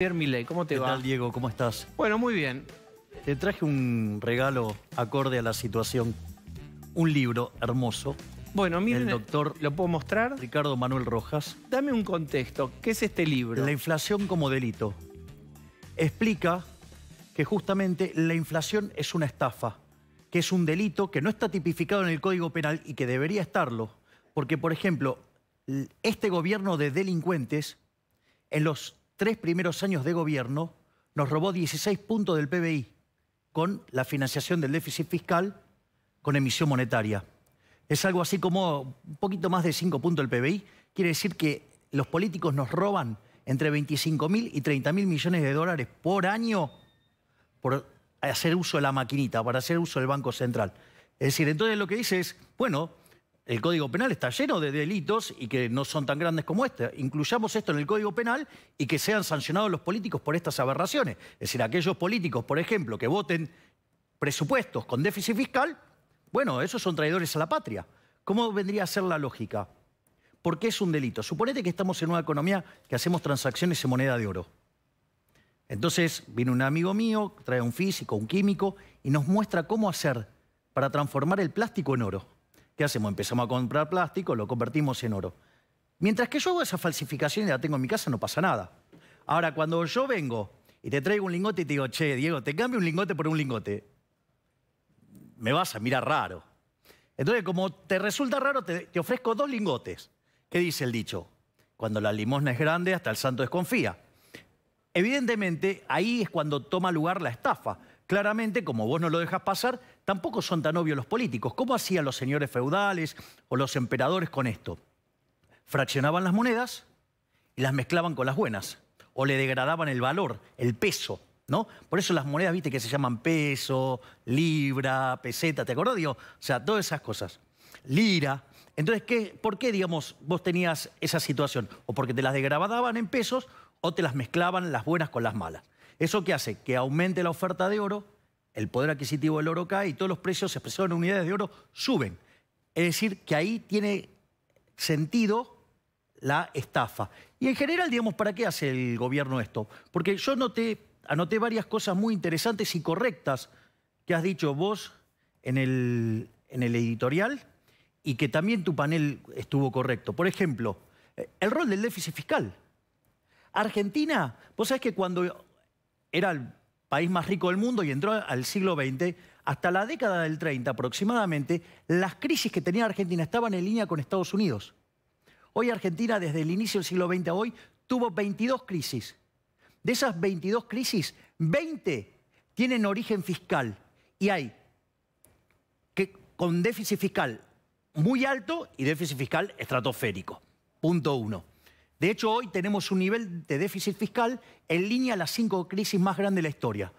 Pierre ¿cómo te ¿Qué va? Tal, Diego? ¿Cómo estás? Bueno, muy bien. Te traje un regalo acorde a la situación. Un libro hermoso. Bueno, miren, el doctor ¿lo puedo mostrar? Ricardo Manuel Rojas. Dame un contexto. ¿Qué es este libro? La inflación como delito. Explica que justamente la inflación es una estafa, que es un delito que no está tipificado en el Código Penal y que debería estarlo. Porque, por ejemplo, este gobierno de delincuentes en los tres primeros años de gobierno nos robó 16 puntos del PBI con la financiación del déficit fiscal con emisión monetaria. Es algo así como un poquito más de 5 puntos del PBI. Quiere decir que los políticos nos roban entre 25.000 y 30.000 millones de dólares por año por hacer uso de la maquinita, para hacer uso del Banco Central. Es decir, entonces lo que dice es, bueno, el Código Penal está lleno de delitos y que no son tan grandes como este. Incluyamos esto en el Código Penal y que sean sancionados los políticos por estas aberraciones. Es decir, aquellos políticos, por ejemplo, que voten presupuestos con déficit fiscal, bueno, esos son traidores a la patria. ¿Cómo vendría a ser la lógica? ¿Por qué es un delito? Suponete que estamos en una economía que hacemos transacciones en moneda de oro. Entonces viene un amigo mío, trae un físico, un químico, y nos muestra cómo hacer para transformar el plástico en oro. ¿Qué hacemos? Empezamos a comprar plástico, lo convertimos en oro. Mientras que yo hago esa falsificación y la tengo en mi casa, no pasa nada. Ahora, cuando yo vengo y te traigo un lingote y te digo, che, Diego, te cambio un lingote por un lingote, me vas a mirar raro. Entonces, como te resulta raro, te, te ofrezco dos lingotes. ¿Qué dice el dicho? Cuando la limosna es grande, hasta el santo desconfía. Evidentemente, ahí es cuando toma lugar la estafa. Claramente, como vos no lo dejas pasar, tampoco son tan obvios los políticos. ¿Cómo hacían los señores feudales o los emperadores con esto? Fraccionaban las monedas y las mezclaban con las buenas, o le degradaban el valor, el peso, ¿no? Por eso las monedas, viste, que se llaman peso, libra, peseta, ¿te acordás? o sea, todas esas cosas. Lira. Entonces, ¿qué, ¿por qué, digamos, vos tenías esa situación? O porque te las degradaban en pesos o te las mezclaban las buenas con las malas. ¿Eso qué hace? Que aumente la oferta de oro, el poder adquisitivo del oro cae y todos los precios expresados en unidades de oro suben. Es decir, que ahí tiene sentido la estafa. Y en general, digamos, ¿para qué hace el gobierno esto? Porque yo anoté varias cosas muy interesantes y correctas que has dicho vos en el, en el editorial y que también tu panel estuvo correcto. Por ejemplo, eh, el rol del déficit fiscal. Argentina, vos sabés que cuando era el país más rico del mundo y entró al siglo XX, hasta la década del 30 aproximadamente, las crisis que tenía Argentina estaban en línea con Estados Unidos. Hoy Argentina, desde el inicio del siglo XX a hoy, tuvo 22 crisis. De esas 22 crisis, 20 tienen origen fiscal y hay que con déficit fiscal muy alto y déficit fiscal estratosférico. Punto uno. De hecho, hoy tenemos un nivel de déficit fiscal en línea a las cinco crisis más grandes de la historia.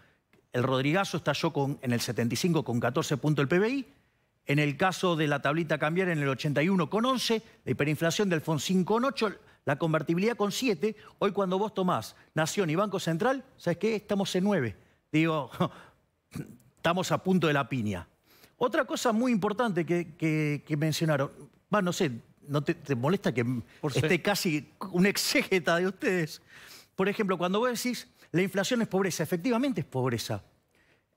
El Rodrigazo estalló con, en el 75 con 14 puntos del PBI, en el caso de la tablita cambiar en el 81 con 11, la hiperinflación del 5 con 8, la convertibilidad con 7. Hoy cuando vos tomás Nación y Banco Central, ¿sabes qué? Estamos en 9. Digo, estamos a punto de la piña. Otra cosa muy importante que, mencionaron, va no sé, ¿No te, molesta que esté casi un exégeta de ustedes? Por ejemplo, cuando vos decís, la inflación es pobreza, efectivamente es pobreza.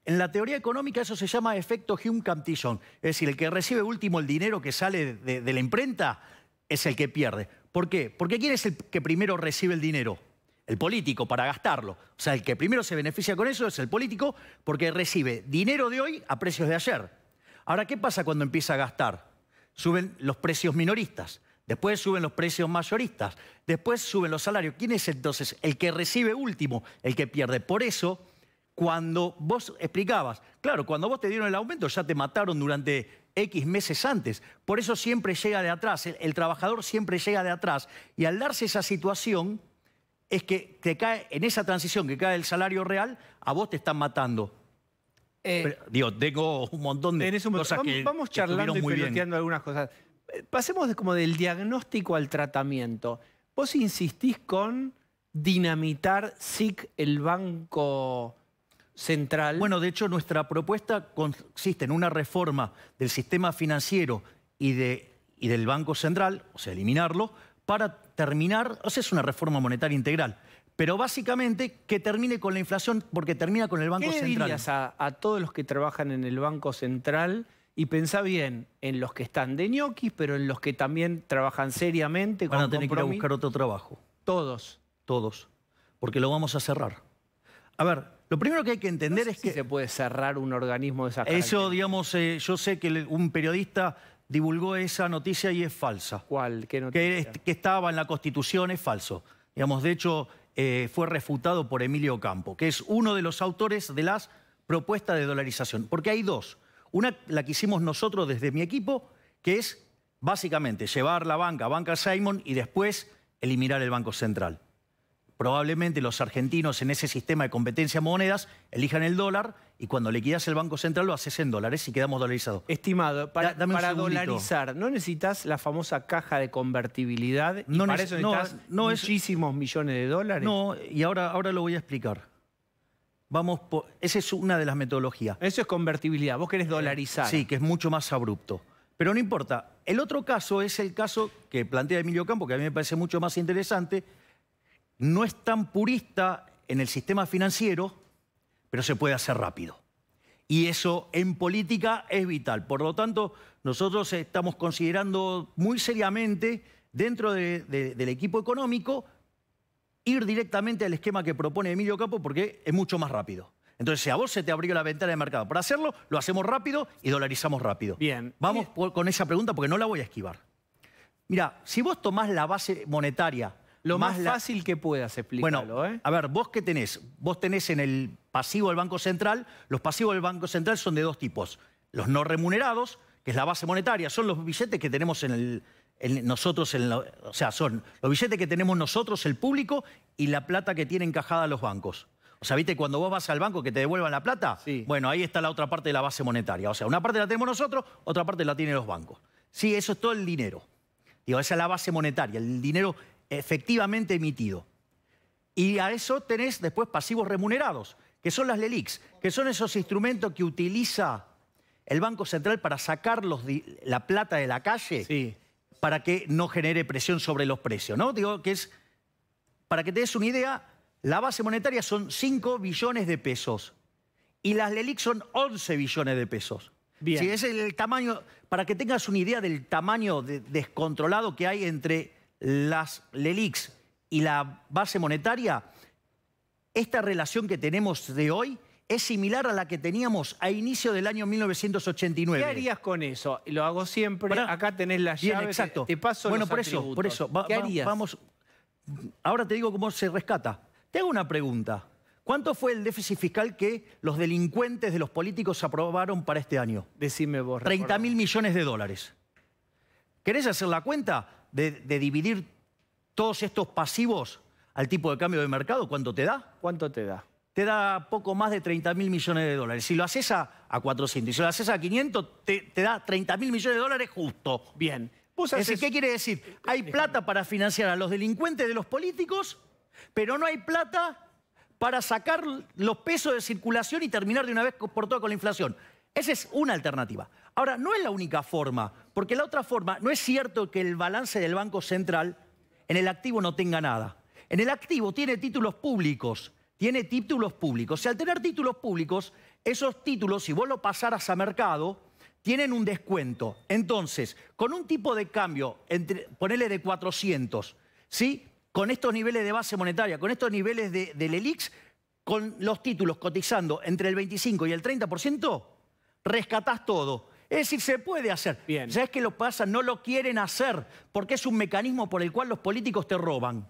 En la teoría económica eso se llama efecto hume cantillon Es decir, el que recibe último el dinero que sale de, de, la imprenta es el que pierde. ¿Por qué? Porque ¿quién es el que primero recibe el dinero? El político, para gastarlo. O sea, el que primero se beneficia con eso es el político porque recibe dinero de hoy a precios de ayer. Ahora, ¿qué pasa cuando empieza a gastar? suben los precios minoristas, después suben los precios mayoristas, después suben los salarios. ¿Quién es entonces el que recibe último, el que pierde? Por eso, cuando vos explicabas, claro, cuando vos te dieron el aumento ya te mataron durante X meses antes. Por eso siempre llega de atrás, el, trabajador siempre llega de atrás. Y al darse esa situación, es que te cae, en esa transición que cae el salario real, a vos te están matando. Eh, tengo un montón de cosas que Vamos charlando y algunas cosas. Eh, pasemos como del diagnóstico al tratamiento. Vos insistís con dinamitar SIC, el banco central. Bueno, de hecho, nuestra propuesta consiste en una reforma del sistema financiero y, de, y del banco central, o sea, eliminarlo, para terminar, o sea, es una reforma monetaria integral, pero básicamente que termine con la inflación porque termina con el Banco Central. ¿Qué a, a todos los que trabajan en el Banco Central y pensá bien en los que están de ñoquis, pero en los que también trabajan seriamente. Van a tener que ir a buscar otro trabajo. Todos. Todos. Porque lo vamos a cerrar. A ver, lo primero que hay que entender es que... se puede cerrar un organismo de esa Eso, digamos, eh, yo sé que un periodista divulgó esa noticia y es falsa. ¿Cuál? ¿Qué noticia? que estaba en la Constitución, es falso. Digamos, de hecho, eh, fue refutado por Emilio Campo, que es uno de los autores de las propuestas de dolarización. Porque hay dos. Una, la que hicimos nosotros desde mi equipo, que es básicamente llevar la banca a Banca Simon y después eliminar el Banco Central probablemente los argentinos en ese sistema de competencia monedas elijan el dólar y cuando liquidas el Banco Central lo haces en dólares y quedamos dolarizados. Estimado, para, dolarizar, ¿no necesitas la famosa caja de convertibilidad? no necesitas no, muchísimos millones de dólares. No, y ahora, ahora lo voy a explicar. Vamos por, esa es una de las metodologías. Eso es convertibilidad, vos querés eh, dolarizar. Sí, que es mucho más abrupto. Pero no importa. El otro caso es el caso que plantea Emilio Campo, que a mí me parece mucho más interesante, no es tan purista en el sistema financiero, pero se puede hacer rápido. Y eso en política es vital. Por lo tanto, nosotros estamos considerando muy seriamente, dentro del equipo económico, ir directamente al esquema que propone Emilio Capo porque es mucho más rápido. Entonces, si a vos se te abrió la ventana de mercado para hacerlo, lo hacemos rápido y dolarizamos rápido. Bien. Vamos con esa pregunta porque no la voy a esquivar. Mira, si vos tomás la base monetaria lo más, fácil que puedas explicarlo. Bueno, ¿eh? a ver, vos qué tenés. Vos tenés en el pasivo del Banco Central, los pasivos del Banco Central son de dos tipos. Los no remunerados, que es la base monetaria, son los billetes que tenemos en el, nosotros, en la, o sea, son los billetes que tenemos nosotros, el público, y la plata que tiene encajada los bancos. O sea, ¿viste? Cuando vos vas al banco que te devuelvan la plata, sí. bueno, ahí está la otra parte de la base monetaria. O sea, una parte la tenemos nosotros, otra parte la tienen los bancos. Sí, eso es todo el dinero. Digo, esa es la base monetaria, el dinero efectivamente emitido. Y a eso tenés después pasivos remunerados, que son las LELIX, que son esos instrumentos que utiliza el Banco Central para sacar la plata de la calle para que no genere presión sobre los precios, ¿no? Digo que es, para que te des una idea, la base monetaria son 5 billones de pesos y las LELIX son 11 billones de pesos. Bien. es el tamaño, para que tengas una idea del tamaño descontrolado que hay entre las LELIX y la base monetaria, esta relación que tenemos de hoy es similar a la que teníamos a inicio del año 1989. ¿Qué harías con eso? Lo hago siempre. Acá tenés la bien, Exacto. Te, paso Bueno, por eso, por eso. ¿Qué harías? Vamos. Ahora te digo cómo se rescata. Te hago una pregunta. ¿Cuánto fue el déficit fiscal que los delincuentes de los políticos aprobaron para este año? Decime vos. 30 mil millones de dólares. ¿Querés hacer la cuenta? de, dividir todos estos pasivos al tipo de cambio de mercado, ¿cuánto te da? ¿Cuánto te da? Te da poco más de 30 mil millones de dólares. Si lo haces a, 400 y si lo haces a 500, te, da 30 mil millones de dólares justo. Bien. ¿Qué quiere decir? Hay plata para financiar a los delincuentes de los políticos, pero no hay plata para sacar los pesos de circulación y terminar de una vez por todas con la inflación. Esa es una alternativa. Ahora, no es la única forma, porque la otra forma, no es cierto que el balance del Banco Central en el activo no tenga nada. En el activo tiene títulos públicos, tiene títulos públicos. Y al tener títulos públicos, esos títulos, si vos lo pasaras a mercado, tienen un descuento. Entonces, con un tipo de cambio, entre, ponele de 400, ¿sí? con estos niveles de base monetaria, con estos niveles del ELIX, con los títulos cotizando entre el 25 y el 30%, rescatás todo. Es decir, se puede hacer. Bien. Ya es que lo pasa, no lo quieren hacer, porque es un mecanismo por el cual los políticos te roban.